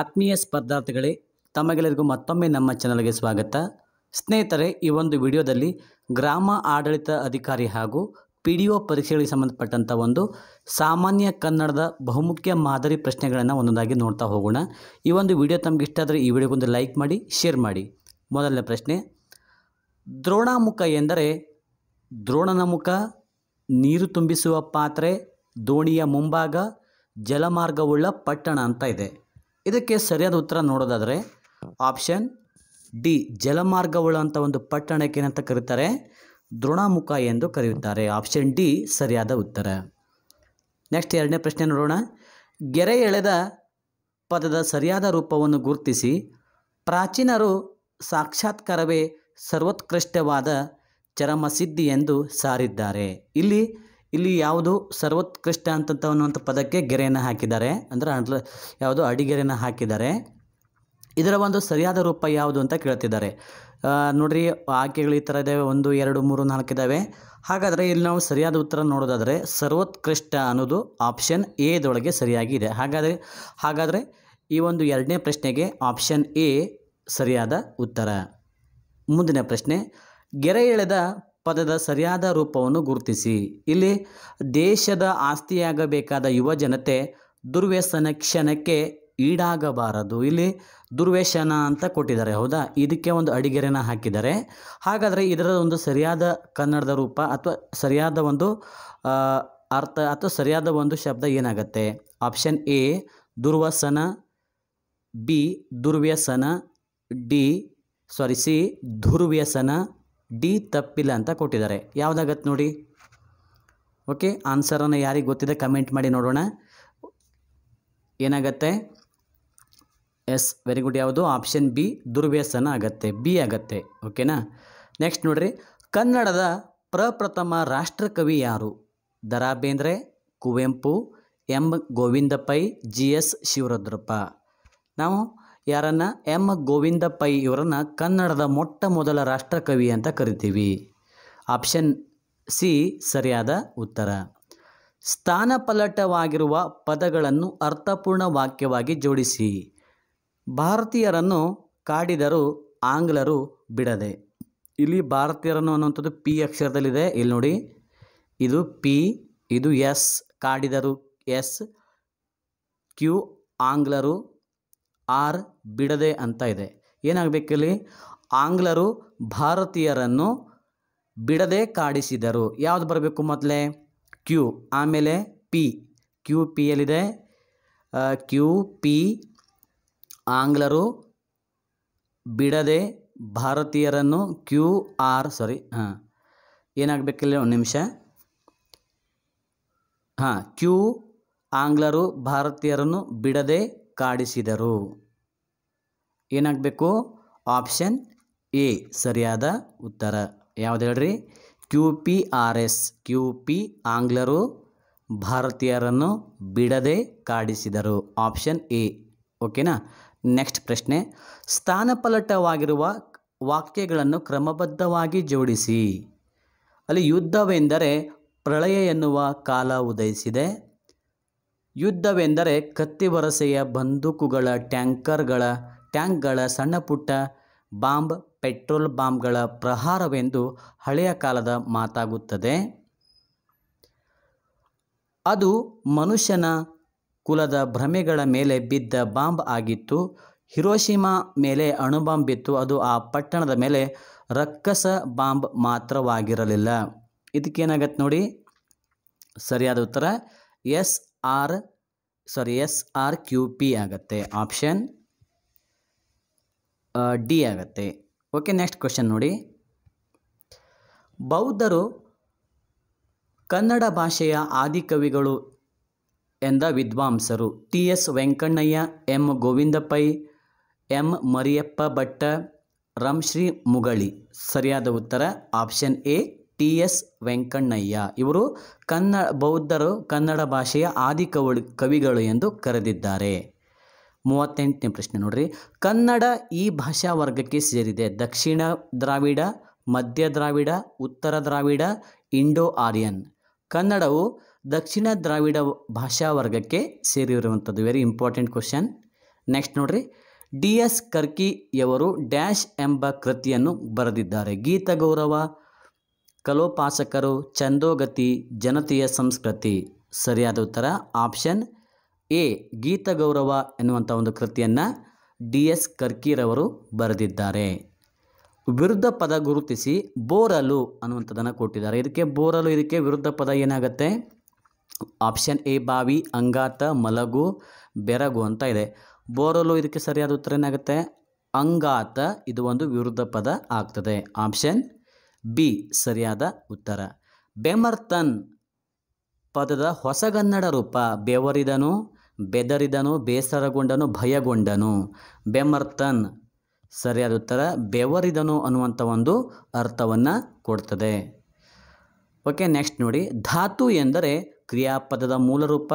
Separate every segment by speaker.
Speaker 1: ಆತ್ಮೀಯ ಸ್ಪರ್ಧಾರ್ಥಿಗಳೇ ತಮಗೆಲ್ಲರಿಗೂ ಮತ್ತೊಮ್ಮೆ ನಮ್ಮ ಚಾನಲ್ಗೆ ಸ್ವಾಗತ ಸ್ನೇಹಿತರೆ ಈ ಒಂದು ವಿಡಿಯೋದಲ್ಲಿ ಗ್ರಾಮ ಆಡಳಿತ ಅಧಿಕಾರಿ ಹಾಗೂ ಪಿ ಡಿ ಒ ಪರೀಕ್ಷೆಗಳಿಗೆ ಸಂಬಂಧಪಟ್ಟಂಥ ಒಂದು ಸಾಮಾನ್ಯ ಕನ್ನಡದ ಬಹುಮುಖ್ಯ ಮಾದರಿ ಪ್ರಶ್ನೆಗಳನ್ನು ಒಂದೊಂದಾಗಿ ನೋಡ್ತಾ ಹೋಗೋಣ ಈ ಒಂದು ವಿಡಿಯೋ ತಮಗೆ ಇಷ್ಟ ಆದರೆ ಈ ವಿಡಿಯೋಗೊಂದು ಲೈಕ್ ಮಾಡಿ ಶೇರ್ ಮಾಡಿ ಮೊದಲನೇ ಪ್ರಶ್ನೆ ದ್ರೋಣಾಮುಖ ಎಂದರೆ ದ್ರೋಣನ ಮುಖ ನೀರು ತುಂಬಿಸುವ ಪಾತ್ರೆ ದೋಣಿಯ ಮುಂಭಾಗ ಜಲಮಾರ್ಗವುಳ್ಳ ಪಟ್ಟಣ ಅಂತ ಇದೆ ಇದಕ್ಕೆ ಸರಿಯಾದ ಉತ್ತರ ನೋಡೋದಾದರೆ ಆಪ್ಷನ್ ಡಿ ಜಲಮಾರ್ಗವುಳ್ಳಂಥ ಒಂದು ಪಟ್ಟಣಕ್ಕೆ ಏನಂತ ಕರೀತಾರೆ ದ್ರೋಣಾಮುಖ ಎಂದು ಕರೆಯುತ್ತಾರೆ ಆಪ್ಷನ್ ಡಿ ಸರಿಯಾದ ಉತ್ತರ ನೆಕ್ಸ್ಟ್ ಎರಡನೇ ಪ್ರಶ್ನೆ ನೋಡೋಣ ಗೆರೆ ಎಳೆದ ಪದದ ಸರಿಯಾದ ರೂಪವನ್ನು ಗುರುತಿಸಿ ಪ್ರಾಚೀನರು ಸಾಕ್ಷಾತ್ಕಾರವೇ ಸರ್ವೋತ್ಕೃಷ್ಟವಾದ ಚರಮಸಿದ್ಧಿ ಎಂದು ಸಾರಿದ್ದಾರೆ ಇಲ್ಲಿ ಇಲ್ಲಿ ಯಾವುದು ಸರ್ವೋತ್ಕೃಷ್ಟ ಅಂತ ಅನ್ನುವಂಥ ಪದಕ್ಕೆ ಗೆರೆಯನ್ನು ಹಾಕಿದ್ದಾರೆ ಅಂದರೆ ಅಂದರೆ ಯಾವುದು ಅಡಿಗೆರೆಯನ್ನು ಹಾಕಿದ್ದಾರೆ ಇದರ ಒಂದು ಸರಿಯಾದ ರೂಪ ಯಾವುದು ಅಂತ ಕೇಳ್ತಿದ್ದಾರೆ ನೋಡ್ರಿ ಆಕೆಗಳು ಈ ಥರ ಇದ್ದಾವೆ ಒಂದು ಎರಡು ಮೂರು ನಾಲ್ಕು ಇದ್ದಾವೆ ಹಾಗಾದರೆ ಇಲ್ಲಿ ನಾವು ಸರಿಯಾದ ಉತ್ತರ ನೋಡೋದಾದರೆ ಸರ್ವೋತ್ಕೃಷ್ಟ ಅನ್ನೋದು ಆಪ್ಷನ್ ಎದೊಳಗೆ ಸರಿಯಾಗಿ ಇದೆ ಹಾಗಾದರೆ ಹಾಗಾದರೆ ಈ ಒಂದು ಎರಡನೇ ಪ್ರಶ್ನೆಗೆ ಆಪ್ಷನ್ ಎ ಸರಿಯಾದ ಉತ್ತರ ಮುಂದಿನ ಪ್ರಶ್ನೆ ಗೆರೆ ಎಳೆದ ಪದದ ಸರಿಯಾದ ರೂಪವನ್ನು ಗುರುತಿಸಿ ಇಲ್ಲಿ ದೇಶದ ಆಸ್ತಿಯಾಗಬೇಕಾದ ಯುವ ಜನತೆ ದುರ್ವ್ಯಸನ ಕ್ಷಣಕ್ಕೆ ಈಡಾಗಬಾರದು ಇಲ್ಲಿ ದುರ್ವ್ಯಸನ ಅಂತ ಕೊಟ್ಟಿದ್ದಾರೆ ಹೌದಾ ಇದಕ್ಕೆ ಒಂದು ಅಡಿಗೆರೆನ ಹಾಕಿದ್ದಾರೆ ಹಾಗಾದರೆ ಇದರ ಒಂದು ಸರಿಯಾದ ಕನ್ನಡದ ರೂಪ ಅಥವಾ ಸರಿಯಾದ ಒಂದು ಅರ್ಥ ಅಥವಾ ಸರಿಯಾದ ಒಂದು ಶಬ್ದ ಏನಾಗುತ್ತೆ ಆಪ್ಷನ್ ಎ ದುರ್ವಸನ ಬಿ ದುರ್ವ್ಯಸನ ಡಿ ಸಾರಿ ಸಿ ದುರ್ವ್ಯಸನ ಡಿ ತಪ್ಪಿಲ್ಲ ಅಂತ ಕೊಟ್ಟಿದ್ದಾರೆ ಯಾವುದಾಗತ್ತೆ ನೋಡಿ ಓಕೆ ಆನ್ಸರನ್ನು ಯಾರಿಗೆ ಗೊತ್ತಿದೆ ಕಮೆಂಟ್ ಮಾಡಿ ನೋಡೋಣ ಏನಾಗತ್ತೆ ಎಸ್ ವೆರಿ ಗುಡ್ ಯಾವುದು ಆಪ್ಷನ್ ಬಿ ದುರ್ವ್ಯಸನ ಆಗತ್ತೆ ಬಿ ಆಗತ್ತೆ ಓಕೆನಾ ನೆಕ್ಸ್ಟ್ ನೋಡ್ರಿ ಕನ್ನಡದ ಪ್ರಪ್ರಥಮ ರಾಷ್ಟ್ರಕವಿ ಯಾರು Da Ra Bendre Kuvempu M Govinda Pai G S Shivarudrappa ನಾವು ಯಾರನ್ನ ಎಂ ಗೋವಿಂದ ಪೈ ಇವರನ್ನು ಕನ್ನಡದ ಮೊಟ್ಟ ಮೊದಲ ರಾಷ್ಟ್ರಕವಿ ಅಂತ ಕರಿತೀವಿ ಆಪ್ಷನ್ ಸಿ ಸರಿಯಾದ ಉತ್ತರ ಸ್ಥಾನಪಲ್ಲಟವಾಗಿರುವ ಪದಗಳನ್ನು ಅರ್ಥಪೂರ್ಣ ವಾಕ್ಯವಾಗಿ ಜೋಡಿಸಿ ಭಾರತೀಯರನ್ನು ಕಾಡಿದರು ಆಂಗ್ಲರು ಬಿಡದೆ ಇಲ್ಲಿ ಭಾರತೀಯರನ್ನು ಅನ್ನುವಂಥದ್ದು ಪಿ ಅಕ್ಷರದಲ್ಲಿದೆ ಇಲ್ಲಿ ನೋಡಿ ಇದು ಪಿ ಇದು ಎಸ್ ಕಾಡಿದರು ಎಸ್ ಕ್ಯೂ ಆಂಗ್ಲರು ಆರ್ ಬಿಡದೆ ಅಂತ ಇದೆ ಏನಾಗಬೇಕಿಲ್ಲಿ ಆಂಗ್ಲರು ಭಾರತೀಯರನ್ನು ಬಿಡದೆ ಕಾಡಿಸಿದರು ಯಾವುದು ಬರಬೇಕು ಮೊದಲೇ ಕ್ಯೂ ಆಮೇಲೆ ಪಿ ಕ್ಯೂ ಪಿ ಎಲ್ಲಿದೆ ಕ್ಯೂ ಪಿ ಆಂಗ್ಲರು ಬಿಡದೆ ಭಾರತೀಯರನ್ನು ಕ್ಯೂ ಆರ್ ಸಾರಿ ಹಾಂ ಏನಾಗಬೇಕಿಲ್ಲ ಒಂದು ನಿಮಿಷ ಹಾಂ ಕ್ಯೂ ಆಂಗ್ಲರು ಭಾರತೀಯರನ್ನು ಬಿಡದೆ ಕಾಡಿಸಿದರು ಏನಾಗಬೇಕು ಆಪ್ಷನ್ ಎ ಸರಿಯಾದ ಉತ್ತರ ಯಾವ್ದು ಹೇಳ್ರಿ Q P R S Q P ಆಂಗ್ಲರು ಭಾರತೀಯರನ್ನು ಬಿಡದೆ ಕಾಡಿಸಿದರು ಆಪ್ಷನ್ ಎ ಓಕೆನಾ ನೆಕ್ಸ್ಟ್ ಪ್ರಶ್ನೆ ಸ್ಥಾನಪಲಟವಾಗಿರುವ ವಾಕ್ಯಗಳನ್ನು ಕ್ರಮಬದ್ಧವಾಗಿ ಜೋಡಿಸಿ ಅಲ್ಲಿ ಯುದ್ಧವೆಂದರೆ ಪ್ರಳಯ ಎನ್ನುವ ಕಾಲ ಉದಯಿಸಿದೆ ಯುದ್ಧವೆಂದರೆ ಕತ್ತಿ ವರಸೆಯ ಬಂದೂಕುಗಳ ಟ್ಯಾಂಕರ್ಗಳ ಟ್ಯಾಂಕ್ಗಳ ಸಣ್ಣಪುಟ್ಟ ಬಾಂಬ್ ಪೆಟ್ರೋಲ್ ಬಾಂಬ್ಗಳ ಪ್ರಹಾರವೆಂದು ಹಳೆಯ ಕಾಲದ ಮಾತಾಗುತ್ತದೆ ಅದು ಮನುಷ್ಯನ ಕುಲದ ಭ್ರಮೆಗಳ ಮೇಲೆ ಬಿದ್ದ ಬಾಂಬ್ ಆಗಿತ್ತು ಹಿರೋಶಿಮಾ ಮೇಲೆ ಅಣುಬಾಂಬ್ ಇತ್ತು ಅದು ಆ ಪಟ್ಟಣದ ಮೇಲೆ ರಕ್ಕಸ ಬಾಂಬ್ ಮಾತ್ರವಾಗಿರಲಿಲ್ಲ ಇದಕ್ಕೇನಾಗತ್ತೆ ನೋಡಿ ಸರಿಯಾದ ಉತ್ತರ S R sorry S R Q P ಆಗುತ್ತೆ ಆಪ್ಷನ್ ಡಿ ಆಗುತ್ತೆ ಓಕೆ ನೆಕ್ಸ್ಟ್ ಕ್ವಶನ್ ನೋಡಿ ಬೌದ್ಧರು ಕನ್ನಡ ಭಾಷೆಯ ಆದಿಕವಿಗಳು ಎಂದ ವಿದ್ವಾಂಸರು T S Venkannaiah M Govinda Pai M Mariyappa Bhatta Ram Shri Mugali ಸರಿಯಾದ ಉತ್ತರ option A T S Venkannaiah ಇವರು ಕನ್ನ ಬೌದ್ಧರು ಕನ್ನಡ ಭಾಷೆಯ ಆದಿ ಕವಳಿ ಕವಿಗಳು ಎಂದು ಕರೆದಿದ್ದಾರೆ ಮೂವತ್ತೆಂಟನೇ ಪ್ರಶ್ನೆ ನೋಡ್ರಿ ಕನ್ನಡ ಈ ಭಾಷಾ ವರ್ಗಕ್ಕೆ ಸೇರಿದೆ ದಕ್ಷಿಣ ದ್ರಾವಿಡ ಮಧ್ಯ ದ್ರಾವಿಡ ಉತ್ತರ ದ್ರಾವಿಡ ಇಂಡೋ ಆರ್ಯನ್ ಕನ್ನಡವು ದಕ್ಷಿಣ ದ್ರಾವಿಡ ಭಾಷಾ ವರ್ಗಕ್ಕೆ ಸೇರಿರುವಂಥದ್ದು ವೆರಿ ಇಂಪಾರ್ಟೆಂಟ್ ಕ್ವಶನ್ ನೆಕ್ಸ್ಟ್ ನೋಡ್ರಿ ಡಿ ಎಸ್ ಕರ್ಕಿಯವರು ಡ್ಯಾಶ್ ಎಂಬ ಕೃತಿಯನ್ನು ಬರೆದಿದ್ದಾರೆ ಗೀತ ಗೌರವ ಕಲೋಪಾಸಕರು ಛಂದೋಗತಿ ಜನತೆಯ ಸಂಸ್ಕೃತಿ ಸರಿಯಾದ ಉತ್ತರ ಆಪ್ಷನ್ ಎ ಗೌರವ ಎನ್ನುವಂಥ ಒಂದು ಕೃತಿಯನ್ನು ಡಿ ಎಸ್ ಕರ್ಕಿರವರು ಬರೆದಿದ್ದಾರೆ ವಿರುದ್ಧ ಪದ ಗುರುತಿಸಿ ಬೋರಲು ಅನ್ನುವಂಥದ್ದನ್ನು ಕೊಟ್ಟಿದ್ದಾರೆ ಇದಕ್ಕೆ ಬೋರಲು ಇದಕ್ಕೆ ವಿರುದ್ಧ ಪದ ಏನಾಗುತ್ತೆ ಆಪ್ಷನ್ ಎ ಬಾವಿ ಅಂಗಾತ ಮಲಗು ಬೆರಗು ಅಂತ ಇದೆ ಬೋರಲು ಇದಕ್ಕೆ ಸರಿಯಾದ ಉತ್ತರ ಏನಾಗುತ್ತೆ ಅಂಗಾತ ಇದು ಒಂದು ವಿರುದ್ಧ ಪದ ಆಗ್ತದೆ ಆಪ್ಷನ್ ಬಿ ಸರಿಯಾದ ಉತ್ತರ ಬೆಮರ್ತನ್ ಪದದ ಹೊಸಗನ್ನಡ ರೂಪ ಬೆವರಿದನು ಬೆದರಿದನು ಬೇಸರಗೊಂಡನು ಭಯಗೊಂಡನು ಬೆಮರ್ತನ್ ಸರಿಯಾದ ಉತ್ತರ ಬೆವರಿದನು ಅನ್ನುವಂಥ ಒಂದು ಅರ್ಥವನ್ನು ಕೊಡ್ತದೆ ಓಕೆ ನೆಕ್ಸ್ಟ್ ನೋಡಿ ಧಾತು ಎಂದರೆ ಕ್ರಿಯಾಪದದ ರೂಪ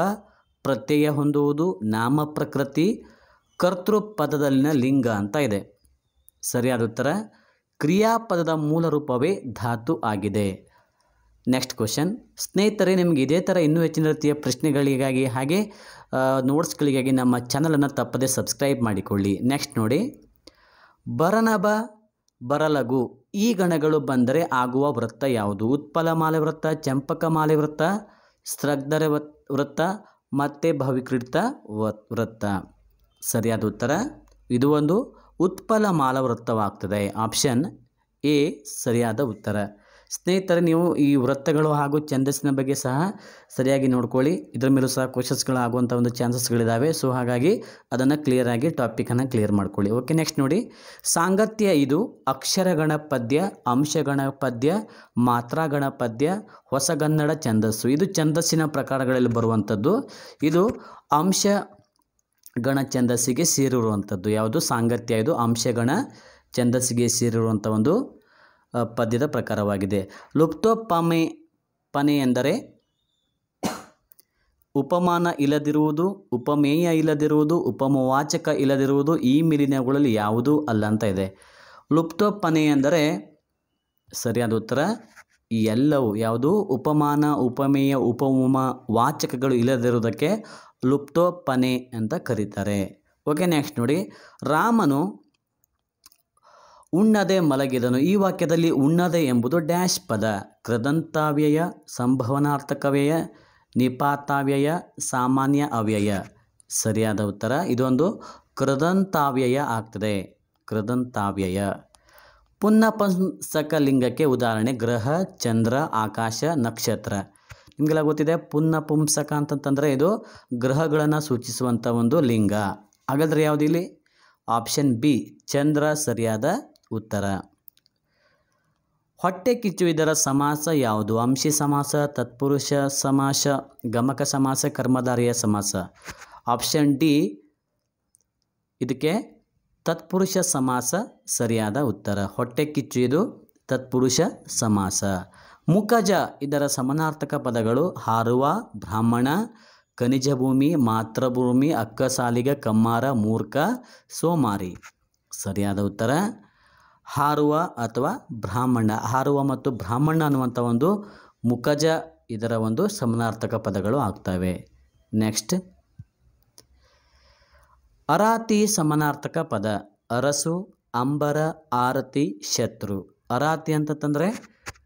Speaker 1: ಪ್ರತ್ಯಯ ಹೊಂದುವುದು ನಾಮ ಪ್ರಕೃತಿ ಕರ್ತೃಪದದಲ್ಲಿನ ಲಿಂಗ ಅಂತ ಇದೆ ಸರಿಯಾದ ಉತ್ತರ ಕ್ರಿಯಾಪದದ ಮೂಲ ರೂಪವೇ ಧಾತು ಆಗಿದೆ ನೆಕ್ಸ್ಟ್ ಕ್ವೆಶನ್ ಸ್ನೇಹಿತರೆ ನಿಮಗೆ ಇದೇ ಥರ ಇನ್ನೂ ಹೆಚ್ಚಿನ ರೀತಿಯ ಪ್ರಶ್ನೆಗಳಿಗಾಗಿ ಹಾಗೆ ನೋಟ್ಸ್ಗಳಿಗಾಗಿ ನಮ್ಮ ಚಾನಲನ್ನು ತಪ್ಪದೇ ಸಬ್ಸ್ಕ್ರೈಬ್ ಮಾಡಿಕೊಳ್ಳಿ ನೆಕ್ಸ್ಟ್ ನೋಡಿ ಬರನಬ ಬರಲಗು ಈ ಗಣಗಳು ಬಂದರೆ ಆಗುವ ವೃತ್ತ ಯಾವುದು ಉತ್ಪಲ ಮಾಲೆ ವೃತ್ತ ಚಂಪಕ ಮಾಲೆ ವೃತ್ತ ಸ್ರಗ್ಧರ ವೃತ್ತ ಮತ್ತು ಭವಿಕೃತ ವೃತ್ತ ಸರಿಯಾದ ಉತ್ತರ ಇದು ಒಂದು ಉತ್ಪಲ ಮಾಲವೃತ್ತವಾಗ್ತದೆ ಆಪ್ಷನ್ ಎ ಸರಿಯಾದ ಉತ್ತರ ಸ್ನೇಹಿತರೆ ನೀವು ಈ ವೃತ್ತಗಳು ಹಾಗೂ ಛಂದಸ್ಸಿನ ಬಗ್ಗೆ ಸಹ ಸರಿಯಾಗಿ ನೋಡ್ಕೊಳ್ಳಿ ಇದ್ರ ಮೇಲೂ ಸಹ ಕ್ವಶನ್ಸ್ಗಳಾಗುವಂಥ ಒಂದು ಚಾನ್ಸಸ್ಗಳಿದ್ದಾವೆ ಸೊ ಹಾಗಾಗಿ ಅದನ್ನು ಕ್ಲಿಯರಾಗಿ ಟಾಪಿಕನ್ನು ಕ್ಲಿಯರ್ ಮಾಡ್ಕೊಳ್ಳಿ ಓಕೆ ನೆಕ್ಸ್ಟ್ ನೋಡಿ ಸಾಂಗತ್ಯ ಇದು ಅಕ್ಷರಗಣ ಪದ್ಯ ಅಂಶಗಣ ಪದ್ಯ ಮಾತ್ರಾಗಣ ಪದ್ಯ ಹೊಸಗನ್ನಡ ಛಂದಸ್ಸು ಇದು ಛಂದಸ್ಸಿನ ಪ್ರಕಾರಗಳಲ್ಲಿ ಬರುವಂಥದ್ದು ಇದು ಅಂಶ ಗಣ ಛಂದಸ್ಸಿಗೆ ಸೇರಿರುವಂಥದ್ದು ಯಾವುದು ಸಾಂಗತ್ಯ ಇದು ಅಂಶಗಣ ಛಂದಸ್ಸಿಗೆ ಸೇರಿರುವಂಥ ಒಂದು ಪದ್ಯದ ಪ್ರಕಾರವಾಗಿದೆ ಲುಪ್ತೋಪಮೆ ಪನೆ ಎಂದರೆ ಉಪಮಾನ ಇಲ್ಲದಿರುವುದು ಉಪಮೇಯ ಇಲ್ಲದಿರುವುದು ಉಪಮವಾಚಕ ಇಲ್ಲದಿರುವುದು ಈ ಮಿಲಿನಗಳಲ್ಲಿ ಯಾವುದೂ ಅಲ್ಲ ಅಂತ ಇದೆ ಲುಪ್ತೋಪನೆ ಎಂದರೆ ಸರಿಯಾದ ಉತ್ತರ ಎಲ್ಲವೂ ಯಾವುದು ಉಪಮಾನ ಉಪಮೇಯ ಉಪಮ ವಾಚಕಗಳು ಇಲ್ಲದಿರುವುದಕ್ಕೆ ಲುಪ್ತೋಪನೆ ಅಂತ ಕರೀತಾರೆ ಓಕೆ ನೆಕ್ಸ್ಟ್ ನೋಡಿ ರಾಮನು ಉಣ್ಣದೆ ಮಲಗಿದನು ಈ ವಾಕ್ಯದಲ್ಲಿ ಉಣ್ಣದೆ ಎಂಬುದು ಡ್ಯಾಶ್ ಪದ ಕೃದಂತಾವ್ಯಯ ಸಂಭವನಾರ್ಥಕವ್ಯಯ ನಿಪಾತಾವ್ಯಯ ಸಾಮಾನ್ಯ ಅವ್ಯಯ ಸರಿಯಾದ ಉತ್ತರ ಇದೊಂದು ಕೃದಂತಾವ್ಯಯ ಆಗ್ತದೆ ಕೃದಂತಾವ್ಯಯ ಪುನ್ನಪಂಸಕಲಿಂಗಕ್ಕೆ ಉದಾಹರಣೆ ಗ್ರಹ ಚಂದ್ರ ಆಕಾಶ ನಕ್ಷತ್ರ ನಿಮಗೆಲ್ಲ ಗೊತ್ತಿದೆ ಪುನ್ನ ಪುಂಸಕ ಅಂತಂತಂದರೆ ಇದು ಗ್ರಹಗಳನ್ನು ಸೂಚಿಸುವಂಥ ಒಂದು ಲಿಂಗ ಹಾಗಾದರೆ ಇಲ್ಲಿ ಆಪ್ಷನ್ ಬಿ ಚಂದ್ರ ಸರಿಯಾದ ಉತ್ತರ ಹೊಟ್ಟೆ ಕಿಚ್ಚು ಇದರ ಸಮಾಸ ಯಾವುದು ಅಂಶಿ ಸಮಾಸ ತತ್ಪುರುಷ ಸಮಾಸ ಗಮಕ ಸಮಾಸ ಕರ್ಮಧಾರಿಯ ಸಮಾಸ ಆಪ್ಷನ್ ಡಿ ಇದಕ್ಕೆ ತತ್ಪುರುಷ ಸಮಾಸ ಸರಿಯಾದ ಉತ್ತರ ಹೊಟ್ಟೆ ಕಿಚ್ಚು ಇದು ತತ್ಪುರುಷ ಸಮಾಸ ಮುಖಜ ಇದರ ಸಮನಾರ್ಥಕ ಪದಗಳು ಹಾರುವ ಬ್ರಾಹ್ಮಣ ಖನಿಜ ಭೂಮಿ ಮಾತೃಭೂಮಿ ಅಕ್ಕಸಾಲಿಗ ಕಮ್ಮಾರ ಮೂರ್ಖ ಸೋಮಾರಿ ಸರಿಯಾದ ಉತ್ತರ ಹಾರುವ ಅಥವಾ ಬ್ರಾಹ್ಮಣ ಹಾರುವ ಮತ್ತು ಬ್ರಾಹ್ಮಣ ಅನ್ನುವಂಥ ಒಂದು ಮುಖಜ ಇದರ ಒಂದು ಸಮನಾರ್ಥಕ ಪದಗಳು ಆಗ್ತವೆ ನೆಕ್ಸ್ಟ್ ಅರಾತಿ ಸಮನಾರ್ಥಕ ಪದ ಅರಸು ಅಂಬರ ಆರತಿ ಶತ್ರು ಅರಾತಿ ಅಂತಂತಂದರೆ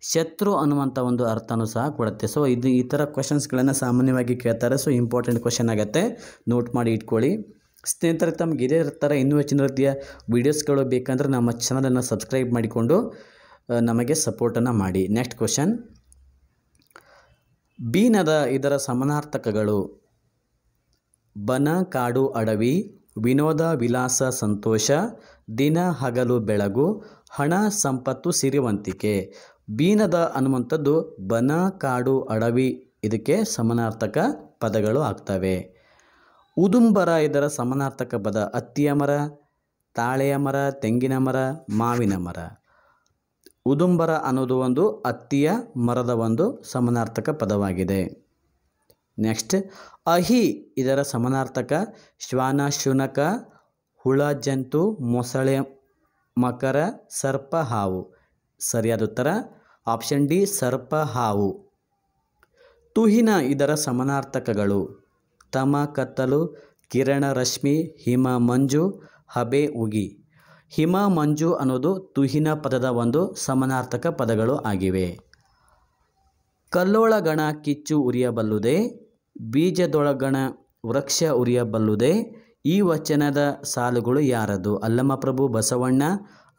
Speaker 1: ಶತ್ರು ಅನ್ನುವಂಥ ಒಂದು ಅರ್ಥನೂ ಸಹ ಕೊಡುತ್ತೆ ಸೊ ಇದು ಈ ಥರ ಕ್ವಶನ್ಸ್ಗಳನ್ನು ಸಾಮಾನ್ಯವಾಗಿ ಕೇಳ್ತಾರೆ ಸೊ ಇಂಪಾರ್ಟೆಂಟ್ ಕ್ವಶನ್ ಆಗುತ್ತೆ ನೋಟ್ ಮಾಡಿ ಇಟ್ಕೊಳ್ಳಿ ಸ್ನೇಹಿತರೆ ತಮ್ಗೆ ಇದೇ ಥರ ಇನ್ನೂ ಹೆಚ್ಚಿನ ರೀತಿಯ ವೀಡಿಯೋಸ್ಗಳು ಬೇಕಂದರೆ ನಮ್ಮ ಚಾನಲನ್ನು ಸಬ್ಸ್ಕ್ರೈಬ್ ಮಾಡಿಕೊಂಡು ನಮಗೆ ಸಪೋರ್ಟನ್ನು ಮಾಡಿ ನೆಕ್ಸ್ಟ್ ಕ್ವಶನ್ ಬೀನದ ಇದರ ಸಮನಾರ್ಥಕಗಳು ಬನ ಕಾಡು ಅಡವಿ ವಿನೋದ ವಿಲಾಸ ಸಂತೋಷ ದಿನ ಹಗಲು ಬೆಳಗು ಹಣ ಸಂಪತ್ತು ಸಿರಿವಂತಿಕೆ ಬೀನದ ಅನ್ನುವಂಥದ್ದು ಬನ ಕಾಡು ಅಡವಿ ಇದಕ್ಕೆ ಸಮನಾರ್ಥಕ ಪದಗಳು ಆಗ್ತವೆ ಉದುಂಬರ ಇದರ ಸಮನಾರ್ಥಕ ಪದ ಅತ್ತಿಯ ಮರ ತಾಳೆಯ ಮರ ತೆಂಗಿನ ಮರ ಮಾವಿನ ಮರ ಉದುಂಬರ ಅನ್ನೋದು ಒಂದು ಅತ್ತಿಯ ಮರದ ಒಂದು ಸಮನಾರ್ಥಕ ಪದವಾಗಿದೆ ನೆಕ್ಸ್ಟ್ ಅಹಿ ಇದರ ಸಮನಾರ್ಥಕ ಶ್ವಾನ ಶುನಕ ಹುಳ ಜಂತು ಮೊಸಳೆ ಮಕರ ಸರ್ಪ ಹಾವು ಸರಿಯಾದ ಉತ್ತರ ಆಪ್ಷನ್ ಡಿ ಸರ್ಪ ಹಾವು ತುಹಿನ ಇದರ ಸಮನಾರ್ಥಕಗಳು ತಮ ಕತ್ತಲು ಕಿರಣ ರಶ್ಮಿ ಹಿಮ ಮಂಜು ಹಬೆ ಉಗಿ ಹಿಮ ಮಂಜು ಅನ್ನೋದು ತುಹಿನ ಪದದ ಒಂದು ಸಮನಾರ್ಥಕ ಪದಗಳು ಆಗಿವೆ ಕಲ್ಲೋಳಗಣ ಕಿಚ್ಚು ಉರಿಯಬಲ್ಲುದೇ ಬೀಜದೊಳಗಣ ವೃಕ್ಷ ಉರಿಯಬಲ್ಲುದೆ ಈ ವಚನದ ಸಾಲುಗಳು ಯಾರದು ಪ್ರಭು ಬಸವಣ್ಣ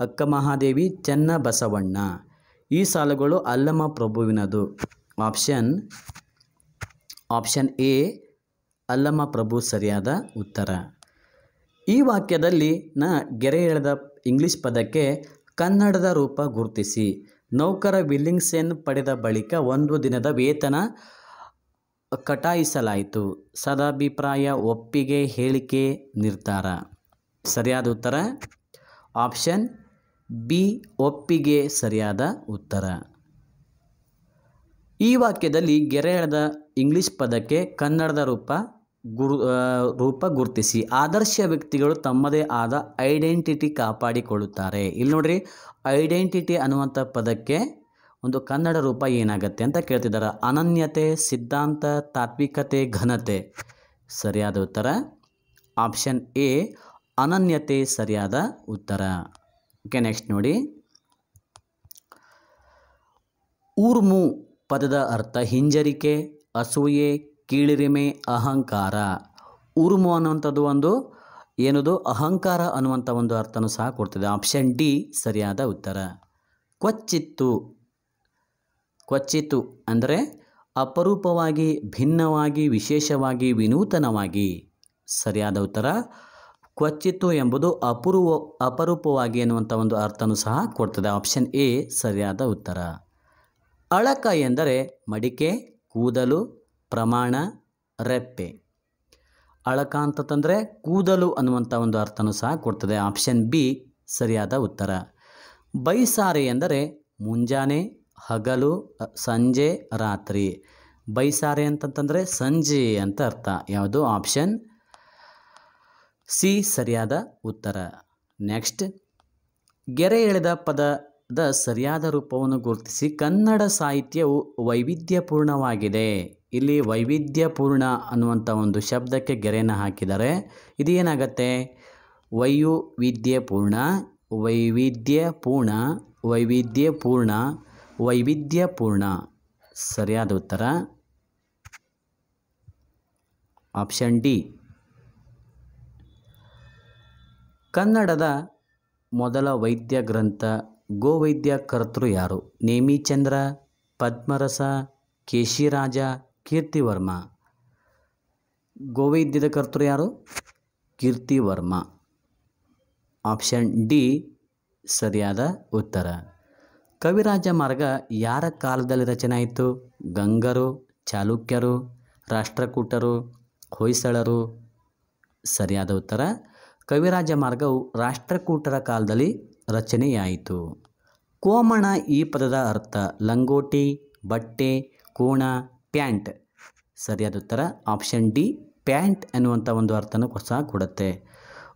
Speaker 1: ಅಕ್ಕ ಮಹಾದೇವಿ ಚೆನ್ನ ಬಸವಣ್ಣ ಈ ಸಾಲುಗಳು ಅಲ್ಲಮ ಪ್ರಭುವಿನದು option option A Allama Prabhu ಸರಿಯಾದ ಉತ್ತರ ಈ ವಾಕ್ಯದಲ್ಲಿ ನ ಗೆರೆ ಎಳೆದ ಇಂಗ್ಲಿಷ್ ಪದಕ್ಕೆ ಕನ್ನಡದ ರೂಪ ಗುರುತಿಸಿ ನೌಕರ ವಿಲ್ಲಿಂಗ್ಸೆನ್ ಪಡೆದ ಬಳಿಕ ಒಂದು ದಿನದ ವೇತನ ಕಟಾಯಿಸಲಾಯಿತು ಸದಾಭಿಪ್ರಾಯ ಒಪ್ಪಿಗೆ ಹೇಳಿಕೆ ನಿರ್ಧಾರ ಸರಿಯಾದ ಉತ್ತರ ಆಪ್ಷನ್ ಬಿ ಒಪ್ಪಿಗೆ ಸರಿಯಾದ ಉತ್ತರ ಈ ವಾಕ್ಯದಲ್ಲಿ ಗೆರೆ ಎಳೆದ ಇಂಗ್ಲಿಷ್ ಪದಕ್ಕೆ ಕನ್ನಡದ ರೂಪ ಗುರು ರೂಪ ಗುರುತಿಸಿ ಆದರ್ಶ ವ್ಯಕ್ತಿಗಳು ತಮ್ಮದೇ ಆದ ಐಡೆಂಟಿಟಿ ಕಾಪಾಡಿಕೊಳ್ಳುತ್ತಾರೆ ಇಲ್ಲಿ ನೋಡ್ರಿ ಐಡೆಂಟಿಟಿ ಅನ್ನುವಂಥ ಪದಕ್ಕೆ ಒಂದು ಕನ್ನಡ ರೂಪ ಏನಾಗುತ್ತೆ ಅಂತ ಕೇಳ್ತಿದ್ದಾರೆ ಅನನ್ಯತೆ ಸಿದ್ಧಾಂತ ತಾತ್ವಿಕತೆ ಘನತೆ ಸರಿಯಾದ ಉತ್ತರ ಆಪ್ಷನ್ ಎ ಅನನ್ಯತೆ ಸರಿಯಾದ ಉತ್ತರ ಓಕೆ ನೆಕ್ಸ್ಟ್ ನೋಡಿ ಊರ್ಮು ಪದದ ಅರ್ಥ ಹಿಂಜರಿಕೆ ಅಸೂಯೆ ಕೀಳಿರಿಮೆ ಅಹಂಕಾರ ಊರ್ಮು ಅನ್ನುವಂಥದ್ದು ಒಂದು ಏನದು ಅಹಂಕಾರ ಅನ್ನುವಂಥ ಒಂದು ಅರ್ಥನೂ ಸಹ ಕೊಡ್ತದೆ ಆಪ್ಷನ್ ಡಿ ಸರಿಯಾದ ಉತ್ತರ ಕ್ವಚ್ಚಿತ್ತು ಕ್ವಚ್ಚಿತ್ತು ಅಂದರೆ ಅಪರೂಪವಾಗಿ ಭಿನ್ನವಾಗಿ ವಿಶೇಷವಾಗಿ ವಿನೂತನವಾಗಿ ಸರಿಯಾದ ಉತ್ತರ ಕೊಚ್ಚಿತ್ತು ಎಂಬುದು ಅಪರೂಪ ಅಪರೂಪವಾಗಿ ಎನ್ನುವಂಥ ಒಂದು ಅರ್ಥನೂ ಸಹ ಕೊಡ್ತದೆ ಆಪ್ಷನ್ ಎ ಸರಿಯಾದ ಉತ್ತರ ಅಳಕ ಎಂದರೆ ಮಡಿಕೆ ಕೂದಲು ಪ್ರಮಾಣ ರೆಪ್ಪೆ ಅಳಕ ಅಂತಂದರೆ ಕೂದಲು ಅನ್ನುವಂಥ ಒಂದು ಅರ್ಥನೂ ಸಹ ಕೊಡ್ತದೆ ಆಪ್ಷನ್ ಬಿ ಸರಿಯಾದ ಉತ್ತರ ಬೈಸಾರೆ ಎಂದರೆ ಮುಂಜಾನೆ ಹಗಲು ಸಂಜೆ ರಾತ್ರಿ ಬೈಸಾರೆ ಅಂತಂತಂದರೆ ಸಂಜೆ ಅಂತ ಅರ್ಥ ಯಾವುದು ಆಪ್ಷನ್ ಸಿ ಸರಿಯಾದ ಉತ್ತರ ನೆಕ್ಸ್ಟ್ ಗೆರೆ ಎಳೆದ ಪದದ ಸರಿಯಾದ ರೂಪವನ್ನು ಗುರುತಿಸಿ ಕನ್ನಡ ಸಾಹಿತ್ಯವು ವೈವಿಧ್ಯಪೂರ್ಣವಾಗಿದೆ ಇಲ್ಲಿ ವೈವಿಧ್ಯಪೂರ್ಣ ಅನ್ನುವಂಥ ಒಂದು ಶಬ್ದಕ್ಕೆ ಗೆರೆಯನ್ನು ಹಾಕಿದರೆ ಇದೇನಾಗತ್ತೆ ವಿದ್ಯಪೂರ್ಣ ವೈವಿಧ್ಯಪೂರ್ಣ ವೈವಿಧ್ಯಪೂರ್ಣ ವೈವಿಧ್ಯಪೂರ್ಣ ಸರಿಯಾದ ಉತ್ತರ ಆಪ್ಷನ್ ಡಿ ಕನ್ನಡದ ಮೊದಲ ವೈದ್ಯ ಗ್ರಂಥ ಗೋವೈದ್ಯ ಕರ್ತೃ ಯಾರು ನೇಮಿಚಂದ್ರ ಪದ್ಮರಸ ಕೇಶಿರಾಜ ಕೀರ್ತಿವರ್ಮ ಗೋವೈದ್ಯದ ಕರ್ತೃ ಯಾರು ಕೀರ್ತಿವರ್ಮ ಆಪ್ಷನ್ ಡಿ ಸರಿಯಾದ ಉತ್ತರ ಕವಿರಾಜ ಮಾರ್ಗ ಯಾರ ಕಾಲದಲ್ಲಿ ರಚನೆ ಆಯಿತು ಗಂಗರು ಚಾಲುಕ್ಯರು ರಾಷ್ಟ್ರಕೂಟರು ಹೊಯ್ಸಳರು ಸರಿಯಾದ ಉತ್ತರ ಕವಿರಾಜ ಮಾರ್ಗವು ರಾಷ್ಟ್ರಕೂಟರ ಕಾಲದಲ್ಲಿ ರಚನೆಯಾಯಿತು ಕೋಮಣ ಈ ಪದದ ಅರ್ಥ ಲಂಗೋಟಿ ಬಟ್ಟೆ ಕೋಣ ಪ್ಯಾಂಟ್ ಸರಿಯಾದ ಉತ್ತರ ಆಪ್ಷನ್ ಡಿ ಪ್ಯಾಂಟ್ ಎನ್ನುವಂಥ ಒಂದು ಅರ್ಥನೂ ಸಹ ಕೊಡುತ್ತೆ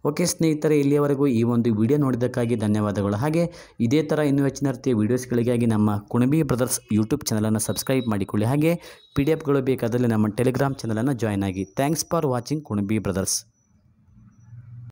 Speaker 1: ಓಕೆ ಸ್ನೇಹಿತರೆ ಇಲ್ಲಿಯವರೆಗೂ ಈ ಒಂದು ವಿಡಿಯೋ ನೋಡಿದ್ದಕ್ಕಾಗಿ ಧನ್ಯವಾದಗಳು ಹಾಗೆ ಇದೇ ಥರ ಇನ್ನೂ ಹೆಚ್ಚಿನ ರೀತಿಯ ವೀಡಿಯೋಸ್ಗಳಿಗಾಗಿ ನಮ್ಮ ಕುಣಬಿ ಬ್ರದರ್ಸ್ ಯೂಟ್ಯೂಬ್ ಚಾನಲನ್ನು ಸಬ್ಸ್ಕ್ರೈಬ್ ಮಾಡಿಕೊಳ್ಳಿ ಹಾಗೆ ಪಿ ಡಿ ಎಫ್ಗಳು ಬೇಕಾದಲ್ಲಿ ನಮ್ಮ ಟೆಲಿಗ್ರಾಮ್ ಚಾನಲನ್ನು ಜಾಯ್ನ್ ಆಗಿ thanks for watching Kunabi brothers